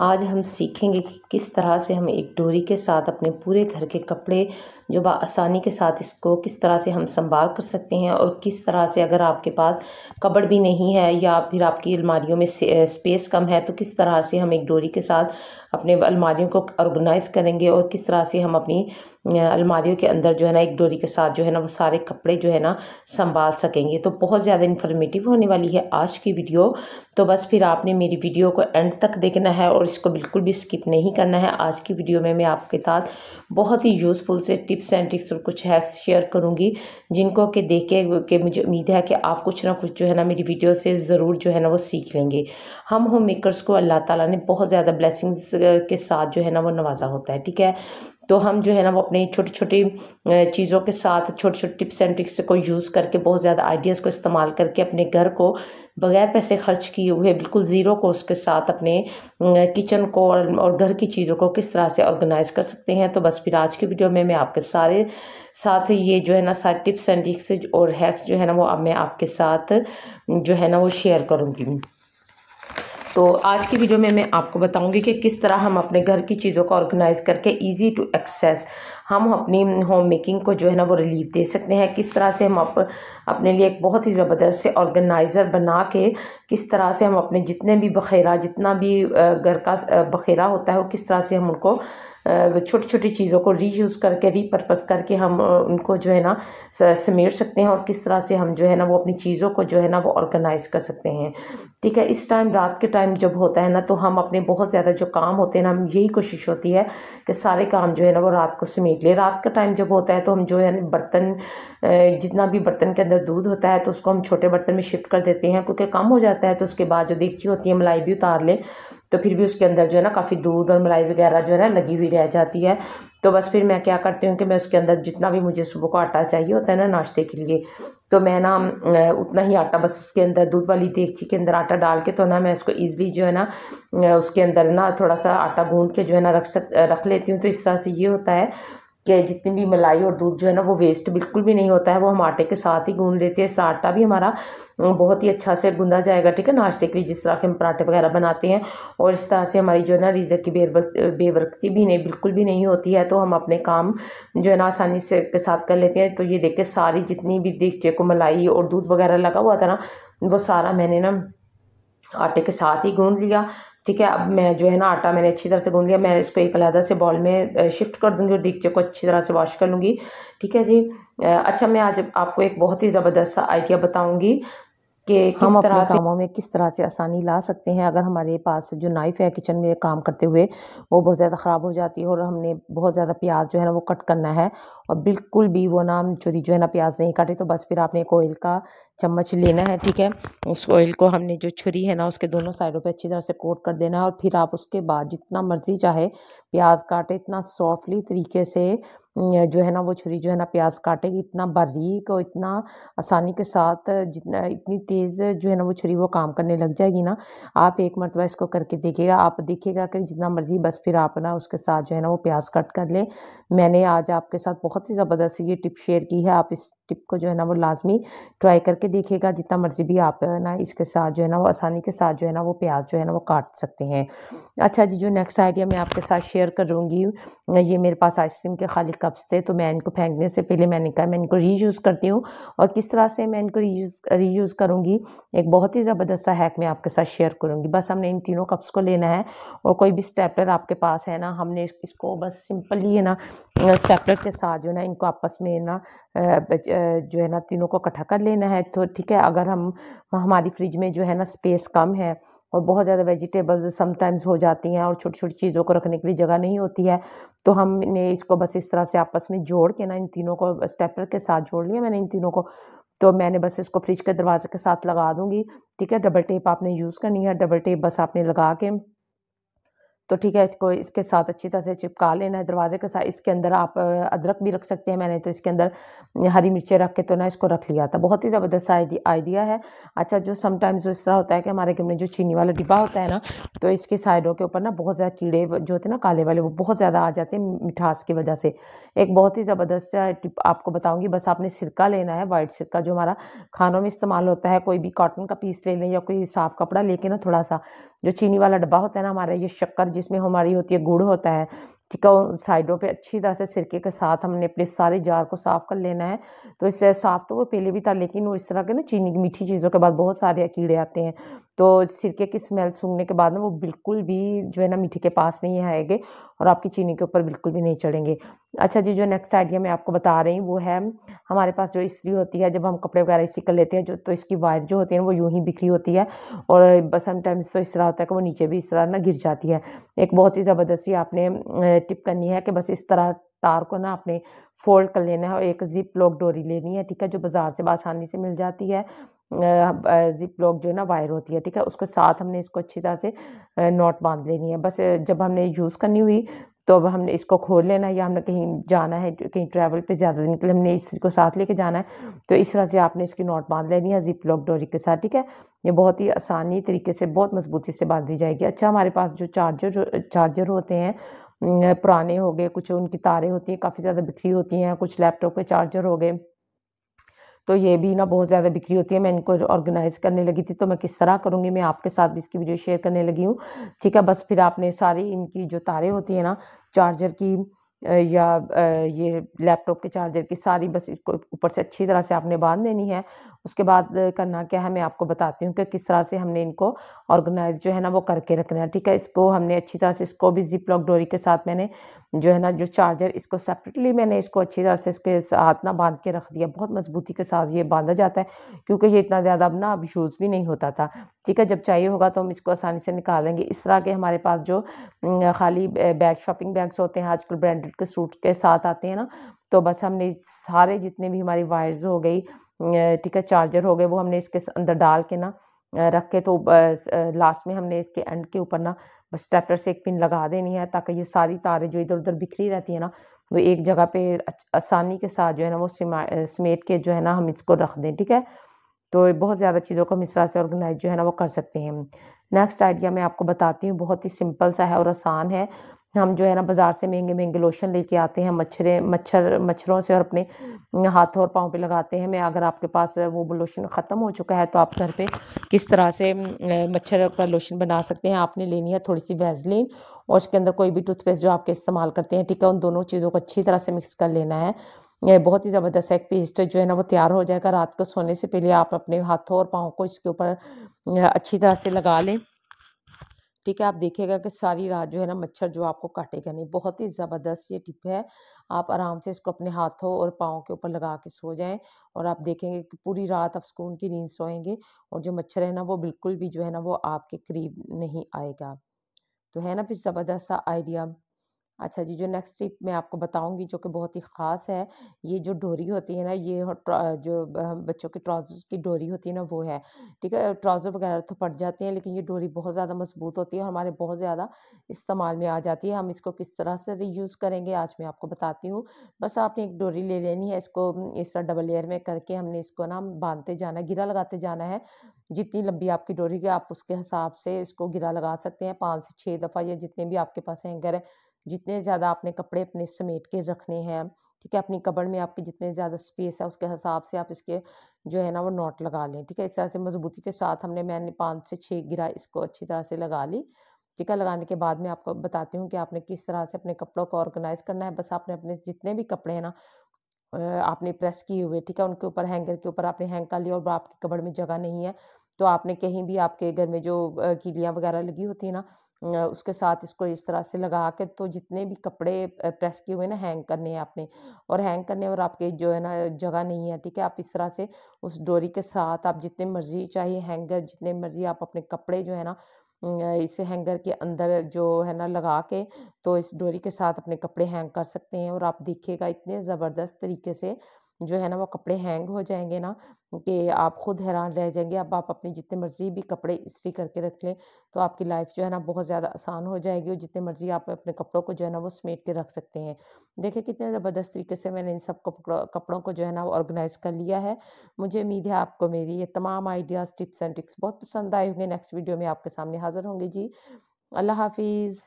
आज हम सीखेंगे कि किस तरह से हम एक डोरी के साथ अपने पूरे घर के कपड़े जो आसानी के साथ इसको किस तरह से हम संभाल कर सकते हैं और किस तरह से अगर आपके पास कपड़ भी नहीं है या फिर आपकी अलमारियों में स्पेस कम है तो किस तरह से हम एक डोरी के साथ अपने अलमारियों को ऑर्गेनाइज़ करेंगे और किस तरह से हम अपनी अलमारियों के अंदर जो है ना एक डोरी के साथ जो है ना वो सारे कपड़े जो है ना संभाल सकेंगे तो बहुत ज़्यादा इन्फॉर्मेटिव होने वाली है आज की वीडियो तो बस फिर आपने मेरी वीडियो को एंड तक देखना है और इसको बिल्कुल भी स्किप नहीं करना है आज की वीडियो में मैं आपके साथ बहुत ही यूज़फुल से टिप्स एंड ट्रिक्स और कुछ हैक्स शेयर करूँगी जिनको कि देख के, के मुझे उम्मीद है कि आप कुछ ना कुछ जो है ना मेरी वीडियो से ज़रूर जो है ना वो सीख लेंगे हम होम मेकर्स को अल्लाह ताला ने बहुत ज़्यादा ब्लेसिंग्स के साथ जो है ना वो नवाज़ा होता है ठीक है तो हम जो है ना वो अपनी छोटी छोटी चीज़ों के साथ छोटे छोटे टिप्स एंड ट्रिक्स को यूज़ करके बहुत ज़्यादा आइडियाज़ को इस्तेमाल करके अपने घर को बगैर पैसे खर्च किए हुए बिल्कुल ज़ीरो को के साथ अपने किचन को और घर की चीज़ों को किस तरह से ऑर्गेनाइज़ कर सकते हैं तो बस फिर आज की वीडियो में मैं आपके सारे साथ ये जो है ना सारे टिप्स एंड ट्रिक्स और हैक्स जो है ना वो अब मैं आपके साथ जो है ना वो शेयर करूँगी तो आज की वीडियो में मैं आपको बताऊंगी कि किस तरह हम अपने घर की चीज़ों को ऑर्गेनाइज़ करके इजी टू एक्सेस हम अपनी होम मेकिंग को जो है ना वो रिलीफ दे सकते हैं किस तरह से हम अप, अपने लिए एक बहुत ही ज़बरदस्त से ऑर्गेनाइज़र बना के किस तरह से हम अपने जितने भी बखेरा जितना भी घर का बखेरा होता है वो किस तरह से हम उनको छोटी छोटी चीज़ों को री करके रीपर्पज़ करके हम उनको जो है ना समेट सकते हैं और किस तरह से हम जो है ना वो अपनी चीज़ों को जो है ना वो ऑर्गेनाइज़ कर सकते हैं ठीक है इस टाइम रात के टाइम टाइम जब होता है ना तो हम अपने बहुत ज़्यादा जो काम होते हैं ना हम यही कोशिश होती है कि सारे काम जो है ना वो रात को समेट लें रात का टाइम जब होता है तो हम जो है ना बर्तन जितना भी बर्तन के अंदर दूध होता है तो उसको हम छोटे बर्तन में शिफ्ट कर देते हैं क्योंकि कम हो जाता है तो उसके बाद जो देखची होती है मलाई भी उतार लें तो फिर भी उसके अंदर जो है ना काफ़ी दूध और मलाई वगैरह जो है ना लगी हुई रह जाती है तो बस फिर मैं क्या करती हूँ कि मैं उसके अंदर जितना भी मुझे सुबह को आटा चाहिए होता है ना नाश्ते के लिए तो मैं ना उतना ही आटा बस उसके अंदर दूध वाली देगची के अंदर आटा डाल के तो ना मैं उसको ईज़िली जो है ना उसके अंदर ना थोड़ा सा आटा गूँध के जो है ना रख सक रख लेती हूँ तो इस तरह से ये होता है कि जितनी भी मलाई और दूध जो है ना वो वेस्ट बिल्कुल भी नहीं होता है वो हम आटे के साथ ही गूंद लेते हैं आटा भी हमारा बहुत ही अच्छा से गूंदा जाएगा ठीक है नाश्ते के लिए जिस तरह के हम पराठे वगैरह बनाते हैं और इस तरह से हमारी जो है ना रिजक की बेबरकती भी नहीं बिल्कुल भी नहीं होती है तो हम अपने काम जो है ना आसानी से के साथ कर लेते हैं तो ये देख के सारी जितनी भी देखचे को मलाई और दूध वगैरह लगा हुआ था ना वो सारा मैंने ना आटे के साथ ही गूंद लिया ठीक है अब मैं जो है ना आटा मैंने अच्छी तरह से गूँ लिया मैं इसको एक अलहदा से बॉल में शिफ्ट कर दूँगी और दीगचे को अच्छी तरह से वॉश कर लूँगी ठीक है जी अच्छा मैं आज आपको एक बहुत ही ज़बरदस्त सा आइडिया बताऊँगी कि हम अपने कामों में किस तरह से आसानी ला सकते हैं अगर हमारे पास जो नाइफ़ है किचन में काम करते हुए वो बहुत ज़्यादा ख़राब हो जाती है और हमने बहुत ज़्यादा प्याज जो है ना वो कट करना है और बिल्कुल भी वो ना चुरी जो है ना प्याज नहीं काटे तो बस फिर आपने एक ऑयल का चम्मच लेना है ठीक है उस ऑयल को हमने जो छुरी है ना उसके दोनों साइडों पर अच्छी तरह से कोट कर देना है और फिर आप उसके बाद जितना मर्ज़ी चाहे प्याज काटे इतना सॉफ्टली तरीके से जो है ना वो छुरी जो है ना प्याज काटेगी इतना बारीक और इतना आसानी के साथ जितना इतनी तेज़ जो है ना वो छुरी वो काम करने लग जाएगी ना आप एक मरतबा इसको करके देखिएगा आप देखिएगा कि जितना मर्ज़ी बस फिर आप ना उसके साथ जो है ना वो प्याज कट कर लें मैंने आज आपके साथ बहुत ही ज़बरदस्त ये टिप शेयर की है आप इस टिप को जो है ना वो लाजमी ट्राई करके देखिएगा जितना मर्ज़ी भी आप ना इसके साथ जो है ना वो आसानी के साथ जो है ना वो प्याज जो है ना वो काट सकते हैं अच्छा जी जो नेक्स्ट आइडिया मैं आपके साथ शेयर करूँगी ये मेरे पास आइसक्रीम के खाली कप्स थे तो मैं इनको फेंकने से पहले मैंने कहा मैं इनको रीयूज़ करती हूँ और किस तरह से मैं इनको रीयूज़ यूज़ करूँगी एक बहुत ही ज़बरदस्त सा हैक मैं आपके साथ शेयर करूँगी बस हमने इन तीनों कप्स को लेना है और कोई भी स्टेपलर आपके पास है ना हमने इसको बस सिंपली है ना स्टेपलर के साथ जो है ना इनको आपस में ना जो है ना तीनों को इकट्ठा कर लेना है तो ठीक है अगर हम हमारी फ्रिज में जो है ना स्पेस कम है और बहुत ज़्यादा वेजिटेबल्स समटाइम्स हो जाती हैं और छोटी छोटी चीज़ों को रखने के लिए जगह नहीं होती है तो हमने इसको बस इस तरह से आपस में जोड़ के ना इन तीनों को स्टेपर के साथ जोड़ लिया मैंने इन तीनों को तो मैंने बस इसको फ्रिज के दरवाजे के साथ लगा दूंगी ठीक है डबल टेप आपने यूज़ करनी है डबल टेप बस आपने लगा के तो ठीक है इसको इसके साथ अच्छी तरह से चिपका लेना है दरवाजे के साथ इसके अंदर आप अदरक भी रख सकते हैं मैंने तो इसके अंदर हरी मिर्चें रख के तो ना इसको रख लिया था बहुत ही ज़बरदस्त आइडिया है अच्छा जो समटाइम्स जो इस तरह होता है कि हमारे घर में जो चीनी वाला डिब्बा होता है ना तो इसके साइडों के ऊपर ना बहुत ज़्यादा कीड़े जो होते हैं ना काले वाले वो बहुत ज़्यादा आ जाते हैं मिठास की वजह से एक बहुत ही ज़बरदस्त टिप आपको बताऊँगी बस आपने सिरका लेना है वाइट सिरका जो हमारा खानों में इस्तेमाल होता है कोई भी कॉटन का पीस ले लें या कोई साफ़ कपड़ा लेके ना थोड़ा सा जो चीनी वाला डब्बा होता है ना हमारा ये शक्कर जिसमें हमारी होती है गुड़ होता है ठीक है साइडों पे अच्छी तरह से सिरके के साथ हमने अपने सारे जार को साफ़ कर लेना है तो इससे साफ़ तो वो पहले भी था लेकिन वो इस तरह के ना चीनी की मीठी चीज़ों के बाद बहुत सारे कीड़े आते हैं तो सिरके की स्मेल सूंघने के बाद ना वो बिल्कुल भी जो है ना मीठे के पास नहीं आएंगे और आपकी चीनी के ऊपर बिल्कुल भी नहीं चढ़ेंगे अच्छा जी जो नेक्स्ट आइडिया मैं आपको बता रही हूँ वो है हमारे पास जो इस्त्री होती है जब हम कपड़े वगैरह इसी कर लेते हैं जो तो इसकी वायर जो होती है वो यूँ ही बिखरी होती है और समटाइम्स तो इस तरह होता है कि वो नीचे भी इस तरह ना गिर जाती है एक बहुत ही ज़बरदस्ती आपने टिप करनी है कि बस इस तरह तार को ना आपने फोल्ड कर लेना है और एक ज़िप लॉक डोरी लेनी है ठीक है जो बाज़ार से आसानी से मिल जाती है ज़िप लॉक जो है ना वायर होती है ठीक है उसके साथ हमने इसको अच्छी तरह से नॉट बांध लेनी है बस जब हमने यूज़ करनी हुई तो अब हमने इसको खोल लेना है या हमने कहीं जाना है कहीं ट्रैवल पे ज़्यादा दिन के लिए हमने इसी को साथ लेके जाना है तो इस तरह से आपने इसकी नोट बांध लेनी है जिप लॉक डोरी के साथ ठीक है ये बहुत ही आसानी तरीके से बहुत मजबूती से बांध दी जाएगी अच्छा हमारे पास जो चार्जर जो चार्जर होते हैं पुराने हो गए कुछ उनकी तारें होती हैं काफ़ी ज़्यादा बिखरी होती हैं कुछ लैपटॉप के चार्जर हो गए तो ये भी ना बहुत ज़्यादा बिक्री होती है मैं इनको ऑर्गेनाइज करने लगी थी तो मैं किस तरह करूँगी मैं आपके साथ भी इसकी वीडियो शेयर करने लगी हूँ ठीक है बस फिर आपने सारी इनकी जो तारें होती हैं ना चार्जर की या ये लैपटॉप के चार्जर की सारी बस इसको ऊपर से अच्छी तरह से आपने बांध देनी है उसके बाद करना क्या है मैं आपको बताती हूँ कि किस तरह से हमने इनको ऑर्गेनाइज जो है ना वो करके रखना है ठीक है इसको हमने अच्छी तरह से इसको भी जिप लॉक डोरी के साथ मैंने जो है ना जो चार्जर इसको सेपरेटली मैंने इसको अच्छी तरह से इसके साथ ना बांध के रख दिया बहुत मजबूती के साथ ये बांधा जाता है क्योंकि ये इतना ज़्यादा अब ना अब यूज़ भी नहीं होता था ठीक है जब चाहिए होगा तो हम इसको आसानी से निकाल देंगे इस तरह के हमारे पास जो खाली बैग शॉपिंग बैग्स होते हैं आजकल ब्रांडेड के सूट के साथ आते हैं ना तो बस हमने सारे जितने भी हमारी वायर्स हो गई ठीक है चार्जर हो गए वो हमने इसके अंदर डाल के ना रख के तो लास्ट में हमने इसके एंड के ऊपर ना बस स्टेपलर से एक पिन लगा देनी है ताकि ये सारी तारें जो इधर उधर बिखरी रहती है ना वो एक जगह पे आसानी के साथ जो है ना वो समेट के जो है ना हम इसको रख दें ठीक है तो बहुत ज़्यादा चीज़ों को हम इस तरह से ऑर्गेनाइज जो है ना वो कर सकते हैं नेक्स्ट आइडिया मैं आपको बताती हूँ बहुत ही सिंपल सा है और आसान है हम जो है ना बाज़ार से महंगे महंगे लोशन लेके आते हैं मच्छरे मच्छर मच्छरों से और अपने हाथों और पाँव पे लगाते हैं मैं अगर आपके पास वो लोशन ख़त्म हो चुका है तो आप घर पे किस तरह से मच्छर का लोशन बना सकते हैं आपने लेनी है थोड़ी सी वैजलिन और उसके अंदर कोई भी टूथपेस्ट जो आपके इस्तेमाल करते हैं ठीक है उन दोनों चीज़ों को अच्छी तरह से मिक्स कर लेना है बहुत ही ज़बरदस्त एक पेस्ट जो है ना वो तैयार हो जाएगा रात को सोने से पहले आप अपने हाथों और पाँव को इसके ऊपर अच्छी तरह से लगा लें ठीक है आप देखिएगा कि सारी रात जो है ना मच्छर जो आपको काटेगा नहीं बहुत ही ज़बरदस्त ये टिप है आप आराम से इसको अपने हाथों और पाँव के ऊपर लगा के सो जाएं और आप देखेंगे कि पूरी रात आप सुकून की नींद सोएंगे और जो मच्छर है ना वो बिल्कुल भी जो है ना वो आपके करीब नहीं आएगा तो है ना फिर ज़बरदस्त सा आइडिया अच्छा जी जो नेक्स्ट टिप मैं आपको बताऊंगी जो कि बहुत ही ख़ास है ये जो डोरी होती है ना ये जो बच्चों के ट्राउज़र की डोरी होती है ना वो है ठीक है ट्राउज़र वगैरह तो फट जाते हैं लेकिन ये डोरी बहुत ज़्यादा मजबूत होती है और हमारे बहुत ज़्यादा इस्तेमाल में आ जाती है हम इसको किस तरह से रीयूज़ करेंगे आज मैं आपको बताती हूँ बस आपने एक डोरी ले लेनी है इसको इस तरह डबल लेयर में करके हमने इसको ना बांधते जाना है, गिरा लगाते जाना है जितनी लंबी आपकी डोरी है आप उसके हिसाब से इसको गिरा लगा सकते हैं पाँच से छः दफ़ा या जितने भी आपके पास हैंगर है जितने ज़्यादा आपने कपड़े अपने समेट के रखने हैं ठीक है अपनी कबड़ में आपके जितने ज़्यादा स्पेस है उसके हिसाब से आप इसके जो है ना वो नॉट लगा लें ठीक है इस तरह से मजबूती के साथ हमने मैंने पाँच से छः गिरा इसको अच्छी तरह से लगा ली ठीक है लगाने के बाद मैं आपको बताती हूँ कि आपने किस तरह से अपने कपड़ों को ऑर्गेनाइज करना है बस आपने अपने जितने भी कपड़े हैं ना आपने प्रेस किए हुए ठीक है उनके ऊपर हैंगर के ऊपर आपने हैंग कर लिया और आपकी कबड़ में जगह नहीं है तो आपने कहीं भी आपके घर में जो कीलियाँ वगैरह लगी होती हैं ना उसके साथ इसको इस तरह से लगा के तो जितने भी कपड़े प्रेस किए हुए ना हैंग करने हैं आपने और हैंग करने और आपके जो है ना जगह नहीं है ठीक है आप इस तरह से उस डोरी के साथ आप जितने मर्जी चाहिए हैंगर जितने मर्जी आप अपने कपड़े जो है ना इस हैंगर के अंदर जो है ना लगा के तो इस डोरी के साथ अपने कपड़े हैंग कर सकते हैं और आप देखिएगा इतने ज़बरदस्त तरीके से जो है ना वो कपड़े हैंग हो जाएंगे ना कि आप खुद हैरान रह जाएंगे अब आप अपनी जितने मर्ज़ी भी कपड़े इस्त्री करके रख लें तो आपकी लाइफ जो है ना बहुत ज़्यादा आसान हो जाएगी और जितने मर्ज़ी आप अपने कपड़ों को जो है ना वो समेट के रख सकते हैं देखिए कितने ज़बरदस्त तरीके से मैंने इन सब कपड़ों कपड़ों को जो है ना वो ऑर्गेनाइज़ कर लिया है मुझे उम्मीद है आपको मेरी ये तमाम आइडियाज़ टिप्स एंड ट्रिक्स बहुत पसंद आए होंगे नेक्स्ट वीडियो में आपके सामने हाज़िर होंगे जी अल्लाह हाफिज़